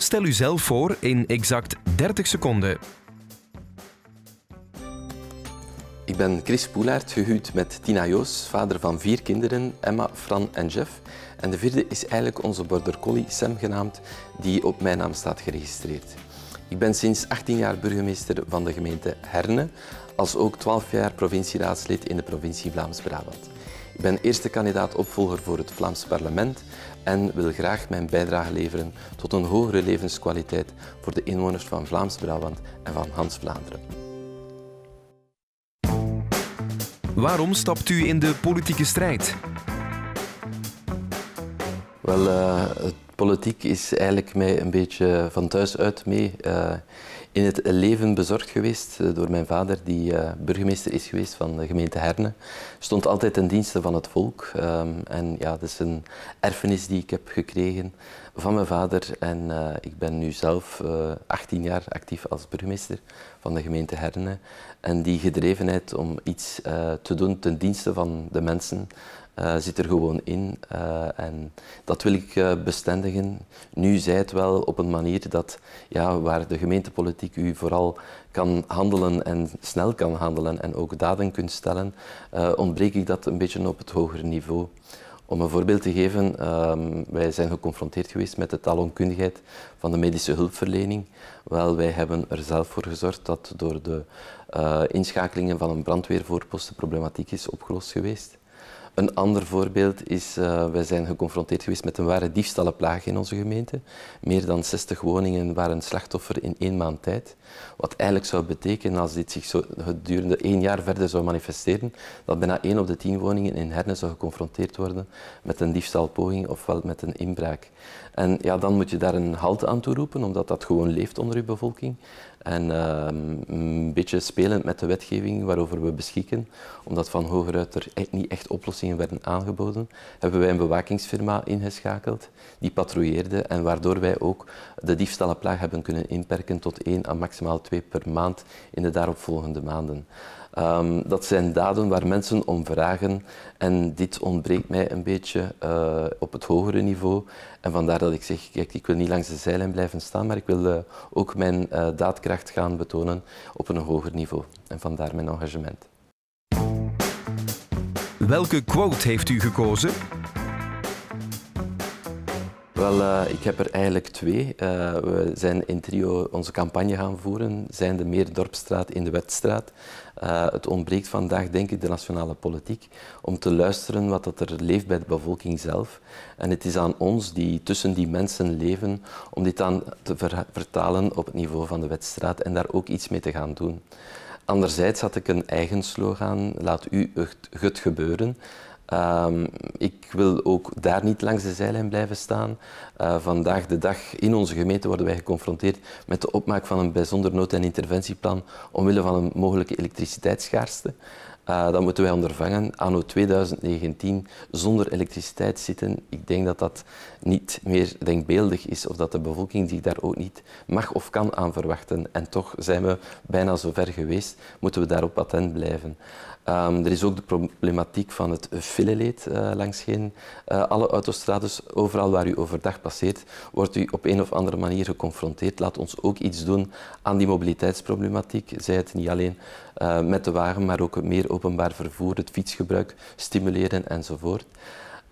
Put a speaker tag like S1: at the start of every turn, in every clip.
S1: Stel u zelf voor in exact 30 seconden. Ik ben Chris Poelaert, gehuwd met Tina Joos, vader van vier kinderen, Emma, Fran en Jeff. En de vierde is eigenlijk onze border collie, Sam genaamd, die op mijn naam staat geregistreerd. Ik ben sinds 18 jaar burgemeester van de gemeente Herne, als ook 12 jaar provincieraadslid in de provincie Vlaams-Brabant. Ik ben eerste kandidaat-opvolger voor het Vlaams parlement en wil graag mijn bijdrage leveren tot een hogere levenskwaliteit voor de inwoners van Vlaams-Brabant en van Hans-Vlaanderen. Waarom stapt u in de politieke strijd? Wel, uh, politiek is eigenlijk mij een beetje van thuis uit mee eh, in het leven bezorgd geweest eh, door mijn vader, die eh, burgemeester is geweest van de gemeente Herne. Stond altijd ten dienste van het volk. Ehm, en ja, dat is een erfenis die ik heb gekregen van mijn vader. En ik ben nu zelf 18 jaar actief als burgemeester van de gemeente Herne. En die gedrevenheid om iets te doen ten dienste van de mensen zit er gewoon in. en dat wil ik bestendigen nu zij het wel op een manier dat, ja, waar de gemeentepolitiek u vooral kan handelen en snel kan handelen en ook daden kunt stellen, uh, ontbreek ik dat een beetje op het hogere niveau. Om een voorbeeld te geven, ehm, wij zijn geconfronteerd geweest met de talonkundigheid van de medische hulpverlening. Wel, wij hebben er zelf voor gezorgd dat door de eh, inschakelingen van een brandweervoorpost de problematiek is opgelost geweest. Een ander voorbeeld is, uh, wij zijn geconfronteerd geweest met een ware diefstallenplaag in onze gemeente. Meer dan 60 woningen waren slachtoffer in één maand tijd. Wat eigenlijk zou betekenen, als dit zich zo gedurende één jaar verder zou manifesteren, dat bijna één op de tien woningen in Herne zou geconfronteerd worden met een diefstalpoging ofwel met een inbraak. En ja, dan moet je daar een halt aan toeroepen, omdat dat gewoon leeft onder je bevolking. En ehm, een beetje spelend met de wetgeving waarover we beschikken, omdat van hogeruit er echt niet echt oplossingen werden aangeboden, hebben wij een bewakingsfirma ingeschakeld die patrouilleerde en waardoor wij ook de diefstallenplaag hebben kunnen inperken tot één à maximaal twee per maand in de daaropvolgende maanden. Ehm, dat zijn daden waar mensen om vragen en dit ontbreekt mij een beetje eh, op het hogere niveau. En vandaar dat ik zeg, kijk, ik wil niet langs de zijlijn blijven staan, maar ik wil eh, ook mijn eh, daadkracht gaan betonen op een hoger niveau. En vandaar mijn engagement. Welke quote heeft u gekozen? Wel, eh, ik heb er eigenlijk twee. Eh, we zijn in trio onze campagne gaan voeren, zijn de dorpstraat in de Wetstraat. Eh, het ontbreekt vandaag, denk ik, de nationale politiek om te luisteren wat dat er leeft bij de bevolking zelf. En het is aan ons, die tussen die mensen leven, om dit dan te vertalen op het niveau van de Wetstraat en daar ook iets mee te gaan doen. Anderzijds had ik een eigen slogan, laat u het gebeuren. Ehm, ik wil ook daar niet langs de zijlijn blijven staan. Eh, vandaag de dag in onze gemeente worden wij geconfronteerd met de opmaak van een bijzonder nood- en interventieplan omwille van een mogelijke elektriciteitsschaarste. Uh, dat moeten wij ondervangen. Anno 2019 zonder elektriciteit zitten, ik denk dat dat niet meer denkbeeldig is of dat de bevolking zich daar ook niet mag of kan aan verwachten. En toch zijn we bijna zo ver geweest, moeten we daarop attent blijven. Ehm, er is ook de problematiek van het fileleed uh, langs geen, eh, alle autostrades. Overal waar u overdag passeert, wordt u op een of andere manier geconfronteerd. Laat ons ook iets doen aan die mobiliteitsproblematiek. Zij het niet alleen eh, met de wagen, maar ook meer openbaar vervoer, het fietsgebruik stimuleren enzovoort.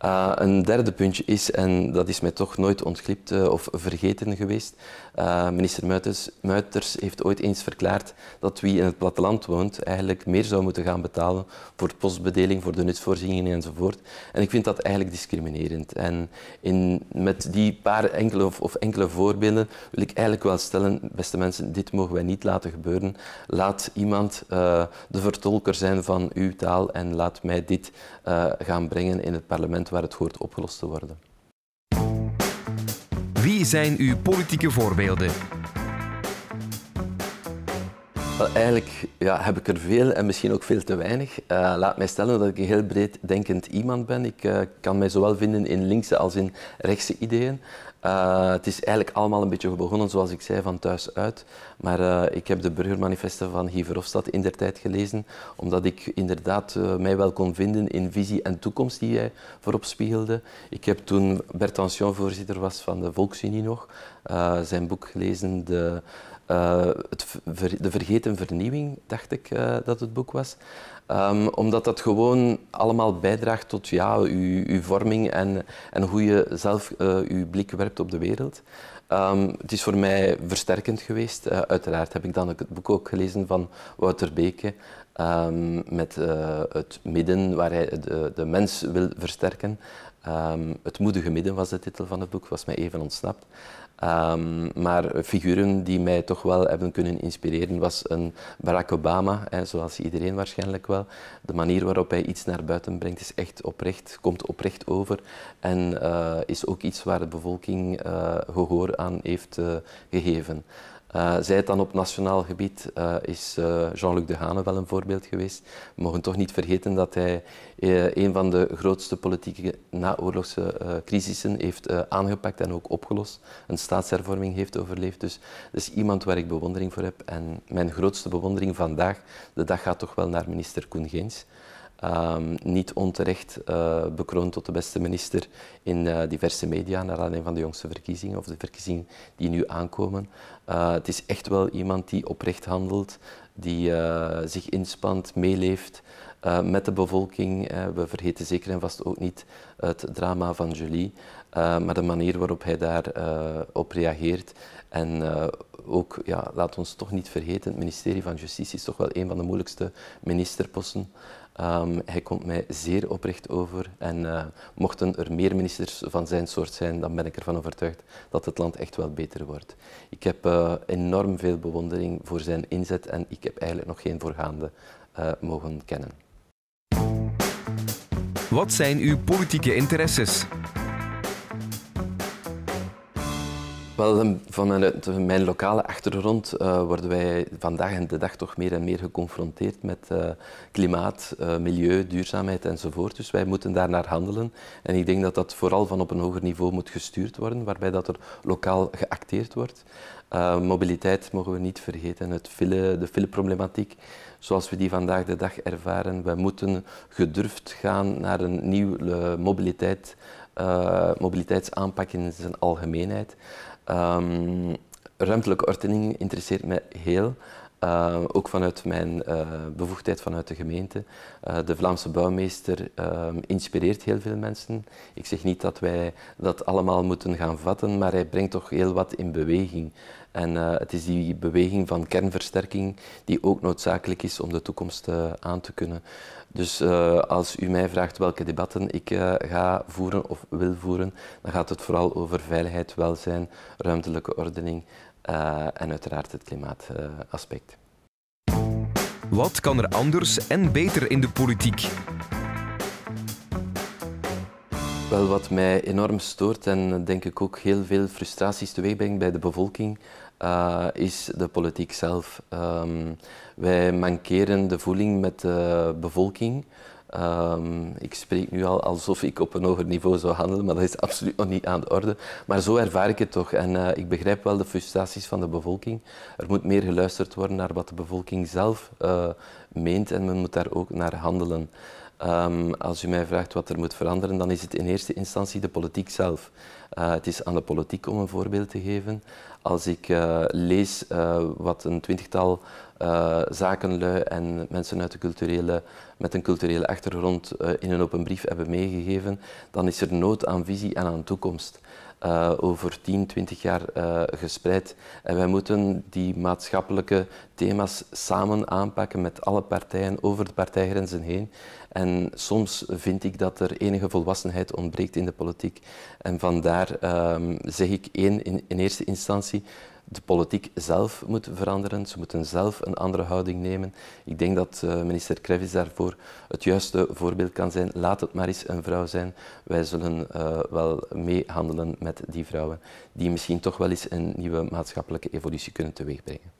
S1: Uh, een derde puntje is, en dat is mij toch nooit ontglipt eh, of vergeten geweest, uh, minister Muiters, Muiters, heeft ooit eens verklaard dat wie in het platteland woont eigenlijk meer zou moeten gaan betalen voor postbedeling, voor de nutsvoorzieningen enzovoort. En ik vind dat eigenlijk discriminerend. En in, met die paar enkele of, of, enkele voorbeelden wil ik eigenlijk wel stellen, beste mensen, dit mogen wij niet laten gebeuren. Laat iemand de vertolker zijn van uw taal en laat mij dit gaan brengen in het parlement waar het hoort opgelost te worden. Wie zijn uw politieke voorbeelden? eigenlijk ja, heb ik er veel en misschien ook veel te weinig. Eh, laat mij stellen dat ik een heel breed denkend iemand ben. Ik eh, kan mij zowel vinden in linkse als in rechtse ideeën. Eh, het is eigenlijk allemaal een beetje begonnen, zoals ik zei, van thuis uit. Maar eh, ik heb de burgermanifesten van Guy Verhofstadt in der tijd gelezen, omdat ik inderdaad eh, mij wel kon vinden in visie en toekomst die hij voorop spiegelde. Ik heb toen Bertrand Sion, voorzitter was van de Volksunie nog, zijn boek gelezen, de, eh, het de Vergeten Vernieuwing, dacht ik eh, dat het boek was. Ehm, omdat dat gewoon allemaal bijdraagt tot ja, uw, uw vorming en, en hoe je zelf uh, uw blik werpt op de wereld. Ehm, het is voor mij versterkend geweest. uiteraard heb ik dan het boek ook gelezen van Wouter Beke. Ehm, met het midden waar hij de, de mens wil versterken. het moedige midden was de titel van het boek, was mij even ontsnapt. Ehm, maar figuren die mij toch wel hebben kunnen inspireren was een Barack Obama, hè, zoals iedereen waarschijnlijk wel. De manier waarop hij iets naar buiten brengt is echt oprecht, komt oprecht over en eh, is ook iets waar de bevolking eh, gehoor aan heeft eh, gegeven. Eh, zij het dan op nationaal gebied eh, is eh, Jean-Luc Dehane wel een voorbeeld geweest. We mogen toch niet vergeten dat hij een van de grootste politieke naoorlogse crisissen heeft aangepakt en ook opgelost. Een staatshervorming heeft overleefd. Dus dat is iemand waar ik bewondering voor heb. En mijn grootste bewondering vandaag, de dag gaat toch wel naar minister Koen Geens. Ehm, niet onterecht eh, bekroond tot de beste minister in eh, diverse media, naar aanleiding van de jongste verkiezingen of de verkiezingen die nu aankomen. Eh, het is echt wel iemand die oprecht handelt, die zich inspant, meeleeft met de bevolking. we vergeten zeker en vast ook niet het drama van Julie, maar de manier waarop hij daarop op reageert en eh, ook, ja, laat ons toch niet vergeten, het ministerie van Justitie is toch wel een van de moeilijkste ministerposten. Ehm, hij komt mij zeer oprecht over. En eh, mochten er meer ministers van zijn soort zijn, dan ben ik ervan overtuigd dat het land echt wel beter wordt. Ik heb eh, enorm veel bewondering voor zijn inzet en ik heb eigenlijk nog geen voorgaande mogen kennen. Wat zijn uw politieke interesses? Wel, vanuit mijn lokale achtergrond eh, worden wij vandaag en de dag toch meer en meer geconfronteerd met eh, klimaat, eh, milieu, duurzaamheid enzovoort. Dus wij moeten daar naar handelen. En ik denk dat dat vooral van op een hoger niveau moet gestuurd worden, waarbij dat er lokaal geacteerd wordt. mobiliteit mogen we niet vergeten, het file, de fileproblematiek zoals we die vandaag de dag ervaren. We moeten gedurfd gaan naar een nieuwe mobiliteit, mobiliteitsaanpak in zijn algemeenheid. Ehm, ruimtelijke ordening interesseert mij heel. Eh, ook vanuit mijn eh, bevoegdheid vanuit de gemeente. Eh, de Vlaamse bouwmeester ehm, inspireert heel veel mensen. Ik zeg niet dat wij dat allemaal moeten gaan vatten, maar hij brengt toch heel wat in beweging. En het is die beweging van kernversterking die ook noodzakelijk is om de toekomst aan te kunnen. Dus als u mij vraagt welke debatten ik ga voeren of wil voeren, dan gaat het vooral over veiligheid, welzijn, ruimtelijke ordening. Eh, en uiteraard het klimaataspect. Wat kan er anders en beter in de politiek? Wel, wat mij enorm stoort en eh, denk ik ook heel veel frustraties teweegbrengt bij de bevolking, eh, is de politiek zelf. Ehm, wij mankeren de voeling met de bevolking. Ehm, ik spreek nu al alsof ik op een hoger niveau zou handelen, maar dat is absoluut nog niet aan de orde. Maar zo ervaar ik het toch. En eh, ik begrijp wel de frustraties van de bevolking. Er moet meer geluisterd worden naar wat de bevolking zelf eh, meent en men moet daar ook naar handelen. Ehm, als u mij vraagt wat er moet veranderen, dan is het in eerste instantie de politiek zelf. Eh, het is aan de politiek om een voorbeeld te geven. Als ik eh, lees eh, wat een twintigtal zakenlui en mensen uit de culturele, met een culturele achtergrond in een open brief hebben meegegeven, dan is er nood aan visie en aan toekomst. Eh, over 10, 20 jaar eh, gespreid. En wij moeten die maatschappelijke thema's samen aanpakken met alle partijen over de partijgrenzen heen. En soms vind ik dat er enige volwassenheid ontbreekt in de politiek. En vandaar ehm, zeg ik één in, in eerste instantie de politiek zelf moet veranderen. Ze moeten zelf een andere houding nemen. Ik denk dat eh, minister Krevis daarvoor het juiste voorbeeld kan zijn. Laat het maar eens een vrouw zijn. Wij zullen eh, wel meehandelen met die vrouwen die misschien toch wel eens een nieuwe maatschappelijke evolutie kunnen teweegbrengen.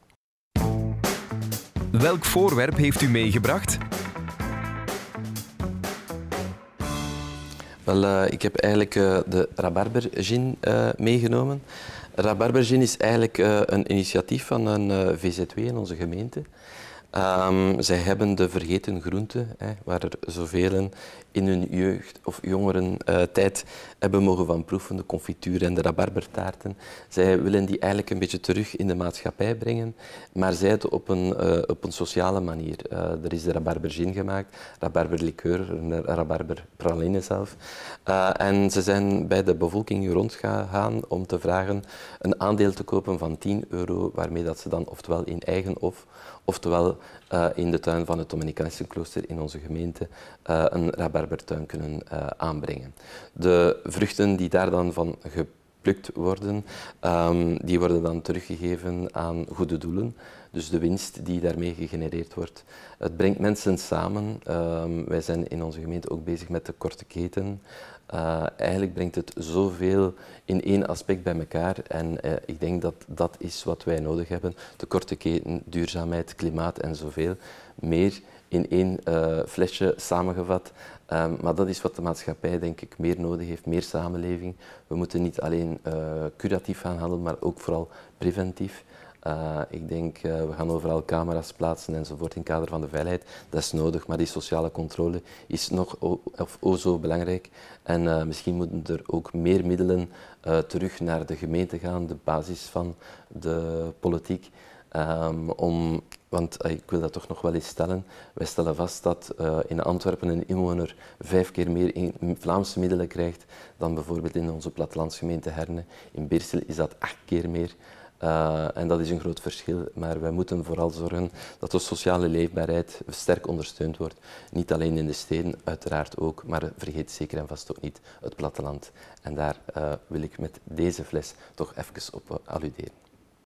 S1: Welk voorwerp heeft u meegebracht? Wel, eh, ik heb eigenlijk de rabarbergin meegenomen. Rabarbergin is eigenlijk eh, een initiatief van een eh, VZW in onze gemeente. Ehm, zij hebben de vergeten groenten, hè, waar er zoveel in hun jeugd of jongeren eh, tijd hebben mogen van proeven, de confituur en de rabarbertaarten. Zij willen die eigenlijk een beetje terug in de maatschappij brengen, maar zij het op een, eh, op een sociale manier. Eh, er is de rabarbergin gemaakt, rabarberlikeur, rabarberpraline zelf. en ze zijn bij de bevolking rondgegaan om te vragen een aandeel te kopen van 10 euro, waarmee dat ze dan oftewel in eigen of oftewel in de tuin van het Dominicaanse klooster in onze gemeente een rabarber Tuin kunnen eh, aanbrengen. De vruchten die daar dan van geplukt worden, ehm, die worden dan teruggegeven aan goede doelen. Dus de winst die daarmee gegenereerd wordt. Het brengt mensen samen. Ehm, wij zijn in onze gemeente ook bezig met de korte keten. Eh, eigenlijk brengt het zoveel in één aspect bij elkaar. En eh, ik denk dat dat is wat wij nodig hebben. De korte keten, duurzaamheid, klimaat en zoveel meer in één eh, flesje samengevat. Ehm, maar dat is wat de maatschappij, denk ik, meer nodig heeft, meer samenleving. We moeten niet alleen eh, curatief gaan handelen, maar ook vooral preventief. Eh, ik denk, we gaan overal camera's plaatsen enzovoort in het kader van de veiligheid. Dat is nodig, maar die sociale controle is nog o, of, o zo belangrijk. En misschien moeten er ook meer middelen terug naar de gemeente gaan, de basis van de politiek. Ehm, om, want eh, ik wil dat toch nog wel eens stellen. Wij stellen vast dat eh, in Antwerpen een inwoner vijf keer meer Vlaamse middelen krijgt dan bijvoorbeeld in onze plattelandsgemeente Herne. In Beersel is dat acht keer meer. Eh, en dat is een groot verschil, maar wij moeten vooral zorgen dat de sociale leefbaarheid sterk ondersteund wordt. Niet alleen in de steden, uiteraard ook, maar vergeet zeker en vast ook niet het platteland. En daar wil ik met deze fles toch even op alluderen.